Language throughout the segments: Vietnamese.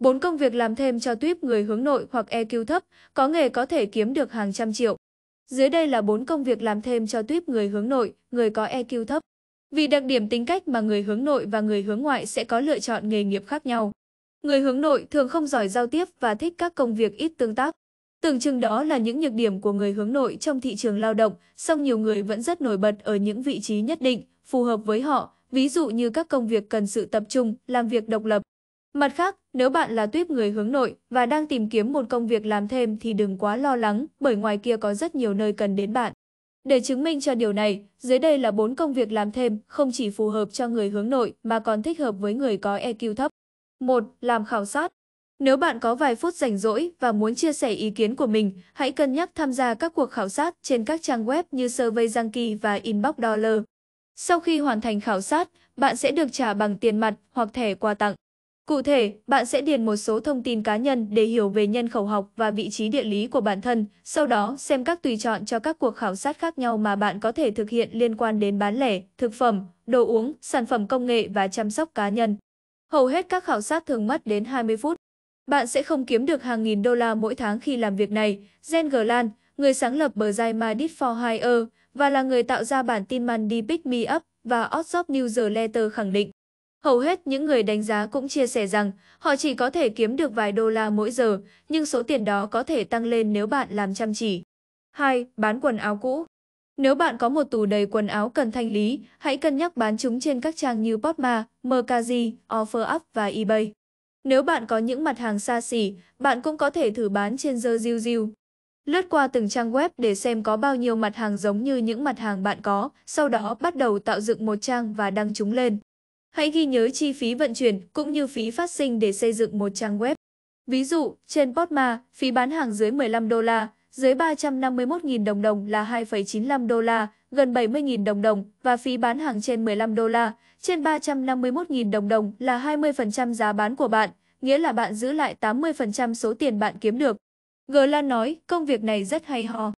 4 công việc làm thêm cho tuyếp người hướng nội hoặc EQ thấp, có nghề có thể kiếm được hàng trăm triệu. Dưới đây là 4 công việc làm thêm cho tuyếp người hướng nội, người có EQ thấp. Vì đặc điểm tính cách mà người hướng nội và người hướng ngoại sẽ có lựa chọn nghề nghiệp khác nhau. Người hướng nội thường không giỏi giao tiếp và thích các công việc ít tương tác. Tưởng chừng đó là những nhược điểm của người hướng nội trong thị trường lao động, song nhiều người vẫn rất nổi bật ở những vị trí nhất định, phù hợp với họ, ví dụ như các công việc cần sự tập trung, làm việc độc lập. Mặt khác, nếu bạn là tuyếp người hướng nội và đang tìm kiếm một công việc làm thêm thì đừng quá lo lắng bởi ngoài kia có rất nhiều nơi cần đến bạn. Để chứng minh cho điều này, dưới đây là 4 công việc làm thêm không chỉ phù hợp cho người hướng nội mà còn thích hợp với người có EQ thấp. 1. Làm khảo sát Nếu bạn có vài phút rảnh rỗi và muốn chia sẻ ý kiến của mình, hãy cân nhắc tham gia các cuộc khảo sát trên các trang web như Survey Junkie và Inbox Dollar. Sau khi hoàn thành khảo sát, bạn sẽ được trả bằng tiền mặt hoặc thẻ quà tặng. Cụ thể, bạn sẽ điền một số thông tin cá nhân để hiểu về nhân khẩu học và vị trí địa lý của bản thân, sau đó xem các tùy chọn cho các cuộc khảo sát khác nhau mà bạn có thể thực hiện liên quan đến bán lẻ, thực phẩm, đồ uống, sản phẩm công nghệ và chăm sóc cá nhân. Hầu hết các khảo sát thường mất đến 20 phút. Bạn sẽ không kiếm được hàng nghìn đô la mỗi tháng khi làm việc này. Gen Gerland, người sáng lập bờ dai Madit for Hire và là người tạo ra bản tin Monday Pick Me Up và Odd Job Letter khẳng định. Hầu hết những người đánh giá cũng chia sẻ rằng họ chỉ có thể kiếm được vài đô la mỗi giờ, nhưng số tiền đó có thể tăng lên nếu bạn làm chăm chỉ. 2. Bán quần áo cũ Nếu bạn có một tủ đầy quần áo cần thanh lý, hãy cân nhắc bán chúng trên các trang như Potma, Mercari, OfferUp và eBay. Nếu bạn có những mặt hàng xa xỉ, bạn cũng có thể thử bán trên The Ziu Ziu. Lướt qua từng trang web để xem có bao nhiêu mặt hàng giống như những mặt hàng bạn có, sau đó bắt đầu tạo dựng một trang và đăng chúng lên. Hãy ghi nhớ chi phí vận chuyển cũng như phí phát sinh để xây dựng một trang web. Ví dụ, trên Postma, phí bán hàng dưới 15 đô la, dưới 351.000 đồng đồng là 2,95 đô la, gần 70.000 đồng đồng và phí bán hàng trên 15 đô la, trên 351.000 đồng đồng là 20% giá bán của bạn, nghĩa là bạn giữ lại 80% số tiền bạn kiếm được. Glan nói, công việc này rất hay ho.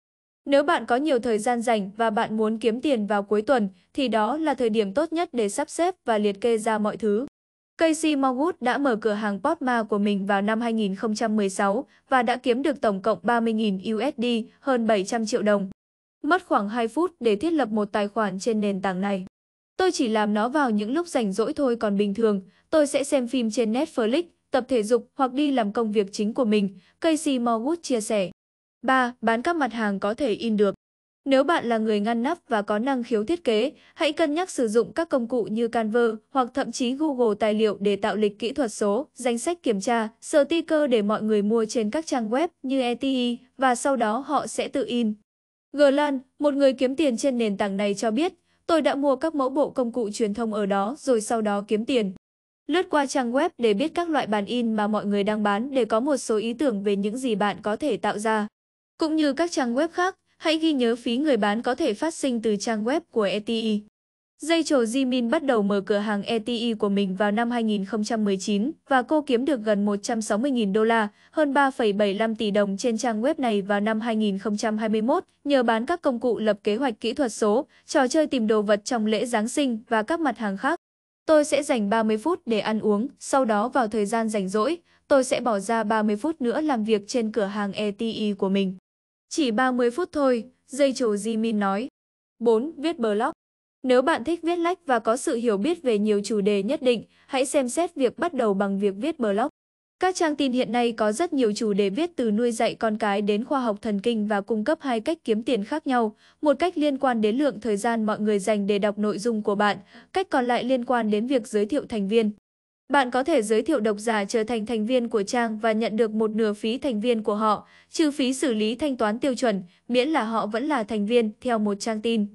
Nếu bạn có nhiều thời gian rảnh và bạn muốn kiếm tiền vào cuối tuần, thì đó là thời điểm tốt nhất để sắp xếp và liệt kê ra mọi thứ. Casey Morwood đã mở cửa hàng Potma của mình vào năm 2016 và đã kiếm được tổng cộng 30.000 USD, hơn 700 triệu đồng. Mất khoảng 2 phút để thiết lập một tài khoản trên nền tảng này. Tôi chỉ làm nó vào những lúc rảnh rỗi thôi còn bình thường, tôi sẽ xem phim trên Netflix, tập thể dục hoặc đi làm công việc chính của mình, Casey Morwood chia sẻ. 3. Bán các mặt hàng có thể in được. Nếu bạn là người ngăn nắp và có năng khiếu thiết kế, hãy cân nhắc sử dụng các công cụ như Canva hoặc thậm chí Google tài liệu để tạo lịch kỹ thuật số, danh sách kiểm tra, sơ cơ để mọi người mua trên các trang web như ETI và sau đó họ sẽ tự in. Glan, một người kiếm tiền trên nền tảng này cho biết, tôi đã mua các mẫu bộ công cụ truyền thông ở đó rồi sau đó kiếm tiền. Lướt qua trang web để biết các loại bàn in mà mọi người đang bán để có một số ý tưởng về những gì bạn có thể tạo ra. Cũng như các trang web khác, hãy ghi nhớ phí người bán có thể phát sinh từ trang web của ETI. Dây chầu Jimin bắt đầu mở cửa hàng ETI của mình vào năm 2019 và cô kiếm được gần 160.000 đô la, hơn 3,75 tỷ đồng trên trang web này vào năm 2021 nhờ bán các công cụ lập kế hoạch kỹ thuật số, trò chơi tìm đồ vật trong lễ Giáng sinh và các mặt hàng khác. Tôi sẽ dành 30 phút để ăn uống, sau đó vào thời gian rảnh rỗi, tôi sẽ bỏ ra 30 phút nữa làm việc trên cửa hàng ETI của mình. Chỉ 30 phút thôi, dây chầu Jimin nói. 4. Viết blog Nếu bạn thích viết lách và có sự hiểu biết về nhiều chủ đề nhất định, hãy xem xét việc bắt đầu bằng việc viết blog. Các trang tin hiện nay có rất nhiều chủ đề viết từ nuôi dạy con cái đến khoa học thần kinh và cung cấp hai cách kiếm tiền khác nhau, một cách liên quan đến lượng thời gian mọi người dành để đọc nội dung của bạn, cách còn lại liên quan đến việc giới thiệu thành viên. Bạn có thể giới thiệu độc giả trở thành thành viên của trang và nhận được một nửa phí thành viên của họ, trừ phí xử lý thanh toán tiêu chuẩn, miễn là họ vẫn là thành viên theo một trang tin.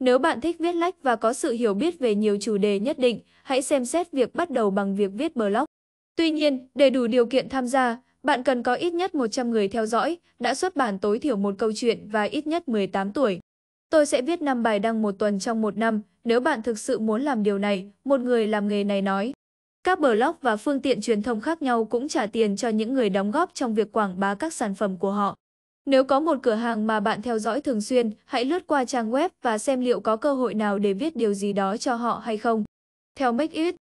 Nếu bạn thích viết lách và có sự hiểu biết về nhiều chủ đề nhất định, hãy xem xét việc bắt đầu bằng việc viết blog. Tuy nhiên, để đủ điều kiện tham gia, bạn cần có ít nhất 100 người theo dõi, đã xuất bản tối thiểu một câu chuyện và ít nhất 18 tuổi. Tôi sẽ viết 5 bài đăng một tuần trong một năm, nếu bạn thực sự muốn làm điều này, một người làm nghề này nói. Các blog và phương tiện truyền thông khác nhau cũng trả tiền cho những người đóng góp trong việc quảng bá các sản phẩm của họ. Nếu có một cửa hàng mà bạn theo dõi thường xuyên, hãy lướt qua trang web và xem liệu có cơ hội nào để viết điều gì đó cho họ hay không. Theo Make It,